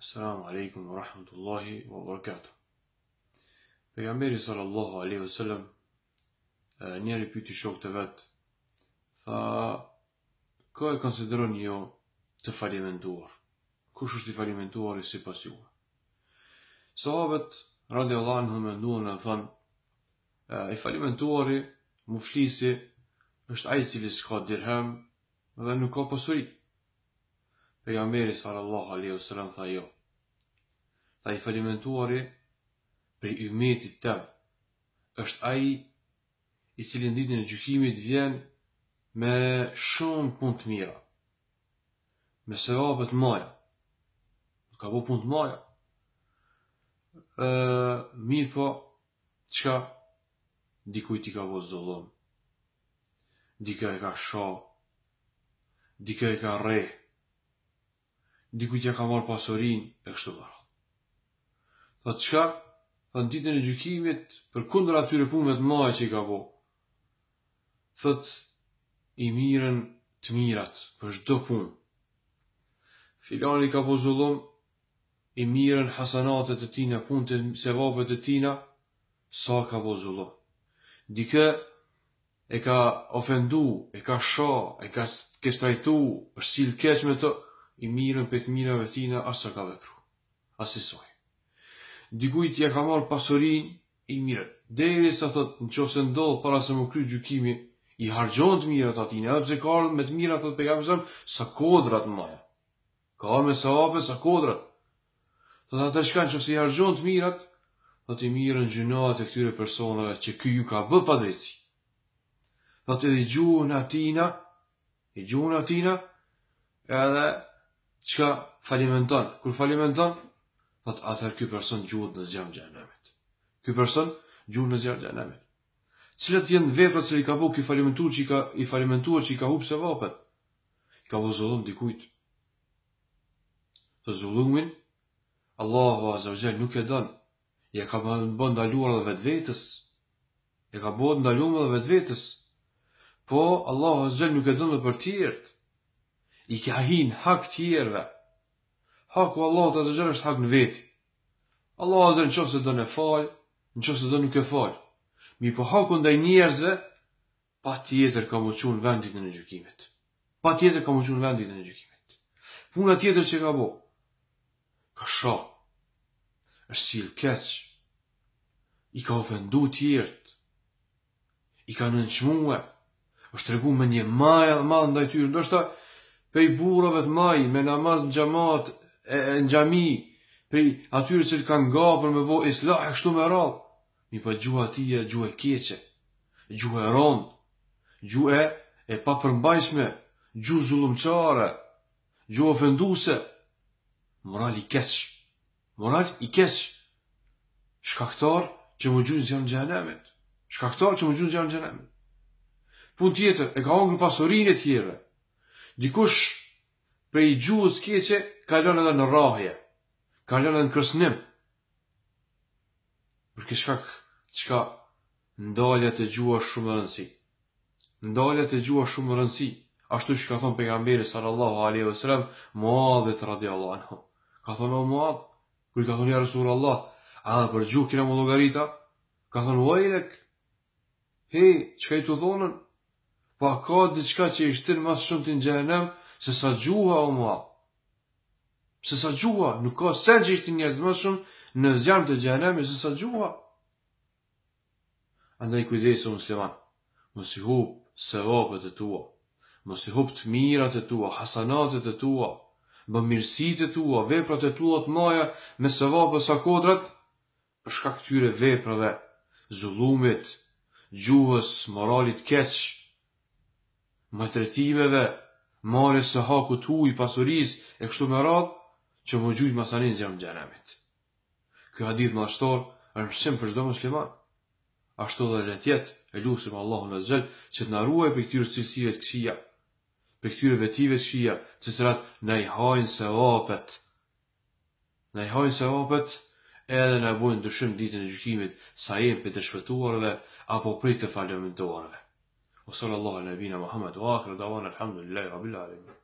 Assalamu alaikum wa rahmatullahi wa barakatuh Për sallallahu alaihi wa sallam pyeti piti shok të vet Tha Kë e konsideron jo Të falimentuar Kush është të falimentuar i si pas juve Sahabet Radi Allah në hëmën e në I falimentuari Muflisi është ajë cili s'ka dirhem Dhe nuk ka pasurit Për sallallahu alaihi wa tha jo. Tha i falimentuari për i umetit tem, është aji i cilin ditin e gjukimit vjen me shumë pun të mira, me se të maja, ka bo pun të maja. Mirë po, qka, dikuj ti ka bo zëllon, dikaj ka shohë, dikaj ka rejë, diku tja ka marë pasorin, e kështu marë. Dhe të shka, dhe në ditën e gjykimit, për kundër atyre punëve të maje që i ka bo, thët, i miren të mirat, për shdo punë. Filani ka po zullum, i miren hasanatet e tina, punët e sevapet e tina, sa ka po zullum. Dike, e ka ofendu, e ka sha, e ka kestrajtu, është si me të, i mirën për të mirëve tina asë ka vepru, asësoj. Dikujt ja ka marë pasorin i mirën, dhejri sa thot në që se ndodhë para se më kry gjukimi, i hargjohën të mirat të edhe përse ka arën me të mirat, thot pejga me sa kodrat në maja. Ka me sa apë, sa kodrat. Të të të shkanë që se i hargjohën të mirat, dhe të i mirën gjënohat e këtyre personave që kë ju ka bë padrici. Dhe të i gjuhën atina, i gjuhën atina, edhe çka falimenton. Kur falimenton, atë atë ky person gjuhet në zjarr xhenemit. Ky person gjuhet në zjarr xhenemit. Cilat jenë veprat që i ka bëu ky falimentur, që i ka i falimentuar që i ka humbur se Ka vëzullum dikujt. Të zullumin, Allahu vë nuk e dënë. Ja ka bëndë bën ndaluar dhe vetë vetës. Ja ka bëndë ndaluar dhe vetë vetës. Po, Allahu vë nuk e dënë dhe për tjertë i ka hin hak tjerëve. Haku Allah të zëgjër është hak në veti. Allah azër në qëfë se dënë e falë, në qëfë se dënë nuk e falë. Mi po haku ndaj njerëzve, pa tjetër ka më qunë vendit në në gjukimet. Pa tjetër ka më qunë vendit në në gjukimet. Puna tjetër që ka bo, ka sha, është silë keqë, i ka ofendu tjertë, i ka nënqmue, është regu me një majë dhe ndaj tyrë, ndështë pej burave të maj, me namaz në gjamat, e, e, në gjami, pej atyre që të kanë nga për me bo islah e kështu me rap. Mi për gjuha ti e keqe, keqe, e ronë, gjuhe e pa përmbajshme, gjuhe zulumqare, gjuhe ofenduse. Moral i keqë, moral i keqë, shkaktar që më gjuhe në gjenë në gjenë në gjenë në gjenë në gjenë në gjenë në gjenë në gjenë në dikush për i gjuhës keqe, ka lënë edhe në rahje, ka lënë edhe në kërsnim, për shkak çka ndalja të gjuhë shumë rëndësi, ndalja të gjuhë shumë rëndësi, ashtu që ka thonë pejgamberi sallallahu aleyhu sallam, muadhet radi Allah, ka thonë o muadh, kër ka thonë ja rësur Allah, a dhe për gjuhë kina më logarita, ka thonë uajlek, hej, që ka i të thonën, pa ka diçka që i shtin mas shumë të njëhenem, se sa gjuha o mua. Se sa gjuha, nuk ka sen që i shtin njëhenem mas shumë në zjarëm të njëhenem, se sa gjuha. Andaj kujdejtë së musliman, mos i hup se vapët e tua, mos i hup të mirat e tua, hasanatet e tua, më mirësit e tua, veprat e tua të maja, me se vapët sa kodrat, përshka këtyre veprave, zullumit, gjuhës, moralit keqë, maltretimeve, marrë së haku të huj, e kështu me radhë, që më gjujtë masanin zjamë gjenemit. Kjo hadith më ashtar, e në përshim për shdo shliman, Ashtu dhe letjet, e lusim Allahun në zëllë, që të naruaj për këtyrë cilësive të këshia, për këtyrë vetive të këshia, që sërat në i hajnë se apet, në i hajnë se apet, edhe në bujnë dërshim ditën e gjukimit, sa jenë për të shpëtuarve, apo për të falimentuarve. وصلى الله على نبينا محمد واخر دعوانا الحمد لله رب العالمين